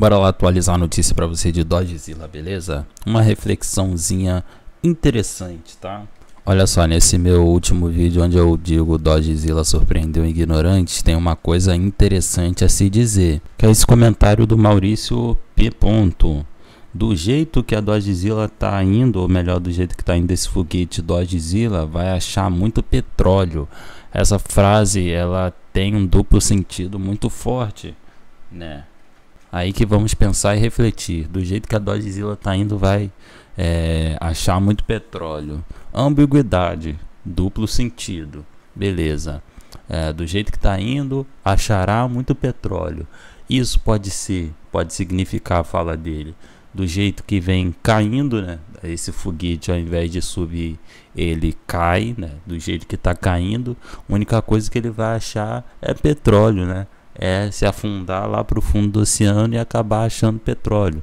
Bora lá atualizar a notícia para você de Dodgezilla, beleza? Uma reflexãozinha interessante, tá? Olha só, nesse meu último vídeo onde eu digo Dodgezilla surpreendeu ignorantes, tem uma coisa interessante a se dizer, que é esse comentário do Maurício P. Do jeito que a Dodgezilla tá indo, ou melhor, do jeito que tá indo esse foguete Dodgezilla, vai achar muito petróleo. Essa frase, ela tem um duplo sentido muito forte, né? Aí que vamos pensar e refletir. Do jeito que a Dodgezilla tá indo, vai é, achar muito petróleo. Ambiguidade, duplo sentido. Beleza. É, do jeito que está indo, achará muito petróleo. Isso pode ser, pode significar a fala dele. Do jeito que vem caindo, né? Esse foguete, ao invés de subir, ele cai, né? Do jeito que está caindo, a única coisa que ele vai achar é petróleo, né? é se afundar lá para o fundo do oceano e acabar achando petróleo.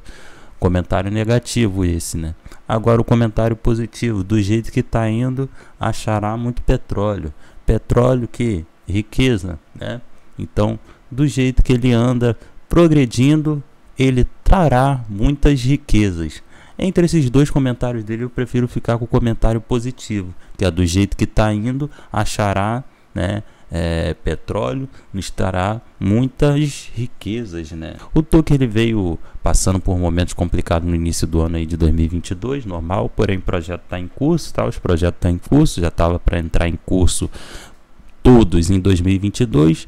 Comentário negativo esse, né? Agora o comentário positivo, do jeito que está indo, achará muito petróleo. Petróleo que riqueza, né? Então, do jeito que ele anda progredindo, ele trará muitas riquezas. Entre esses dois comentários dele, eu prefiro ficar com o comentário positivo, que é do jeito que está indo, achará, né? é, petróleo, nos trará muitas riquezas, né? O token ele veio passando por momentos complicados no início do ano aí de 2022, normal, porém o projeto está em curso, tá? Os projetos estão tá em curso, já estava para entrar em curso todos em 2022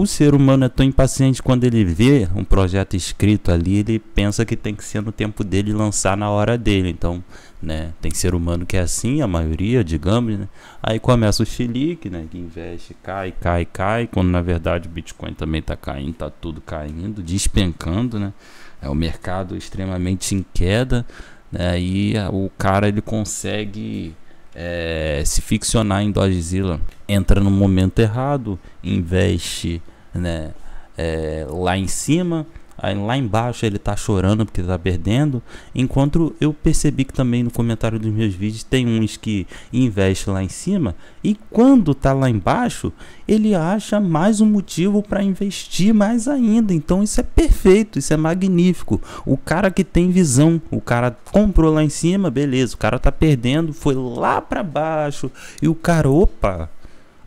o ser humano é tão impaciente quando ele vê um projeto escrito ali, ele pensa que tem que ser no tempo dele lançar na hora dele. Então, né, tem ser humano que é assim, a maioria, digamos, né? Aí começa o chilique, né, que investe, cai, cai, cai, quando na verdade o Bitcoin também tá caindo, tá tudo caindo, despencando, né? É um mercado extremamente em queda, né? E o cara ele consegue é, se ficcionar em Dogezilla, entra no momento errado, investe né, é, lá em cima Aí lá embaixo ele tá chorando porque tá perdendo. Enquanto eu percebi que também no comentário dos meus vídeos tem uns que investe lá em cima e quando tá lá embaixo, ele acha mais um motivo para investir mais ainda. Então isso é perfeito, isso é magnífico. O cara que tem visão, o cara comprou lá em cima, beleza, o cara tá perdendo, foi lá para baixo e o cara, opa,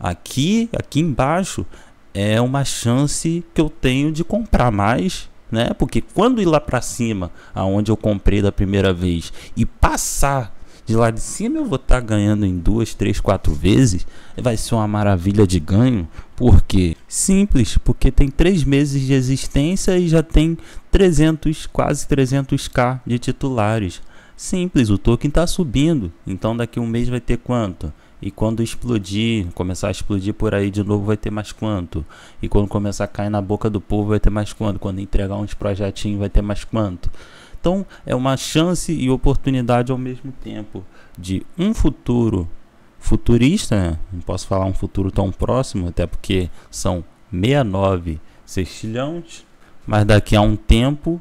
aqui, aqui embaixo é uma chance que eu tenho de comprar mais né? Porque quando ir lá para cima, aonde eu comprei da primeira vez e passar de lá de cima eu vou estar tá ganhando em duas, três, quatro vezes, vai ser uma maravilha de ganho. Por quê? Simples, porque tem três meses de existência e já tem 300, quase 300k de titulares. Simples, o token está subindo, então daqui um mês vai ter quanto? E quando explodir, começar a explodir por aí de novo, vai ter mais quanto? E quando começar a cair na boca do povo, vai ter mais quanto? Quando entregar uns projetinhos, vai ter mais quanto? Então, é uma chance e oportunidade ao mesmo tempo de um futuro futurista, né? não posso falar um futuro tão próximo, até porque são 69 sextilhões, mas daqui a um tempo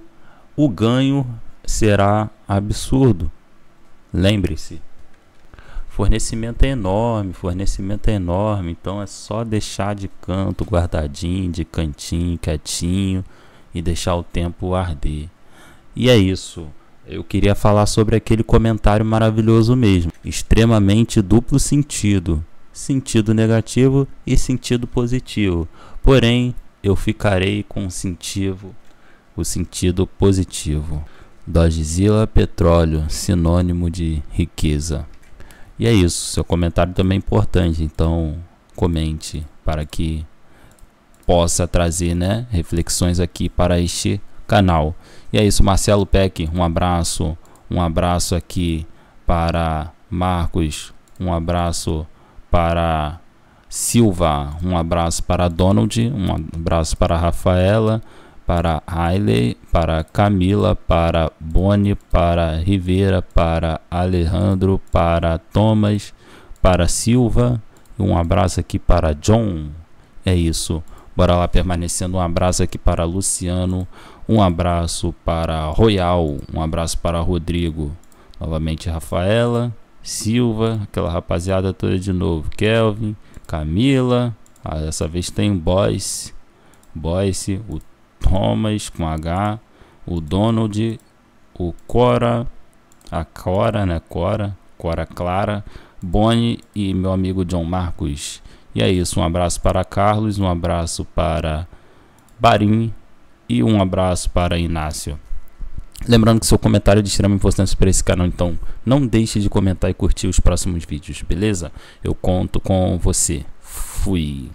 o ganho será absurdo. Lembre-se fornecimento é enorme, fornecimento é enorme, então é só deixar de canto, guardadinho, de cantinho, quietinho e deixar o tempo arder. E é isso. Eu queria falar sobre aquele comentário maravilhoso mesmo, extremamente duplo sentido, sentido negativo e sentido positivo. Porém, eu ficarei com o sentido, o sentido positivo. Dogezilla petróleo, sinônimo de riqueza. E é isso, seu comentário também é importante, então comente para que possa trazer né, reflexões aqui para este canal. E é isso, Marcelo Peck, um abraço, um abraço aqui para Marcos, um abraço para Silva, um abraço para Donald, um abraço para Rafaela, para Hailey, para Camila, para Bonnie, para Rivera, para Alejandro, para Thomas, para Silva. Um abraço aqui para John. É isso. Bora lá permanecendo. Um abraço aqui para Luciano. Um abraço para Royal. Um abraço para Rodrigo. Novamente Rafaela, Silva, aquela rapaziada toda de novo. Kelvin, Camila. Ah, dessa vez tem Boyce. Boyce, o Romas com H, o Donald, o Cora, a Cora, né? Cora, Cora Clara, Bonnie e meu amigo John Marcos. E é isso, um abraço para Carlos, um abraço para Barim e um abraço para Inácio. Lembrando que seu comentário é de extrema importância para esse canal, então não deixe de comentar e curtir os próximos vídeos, beleza? Eu conto com você. Fui.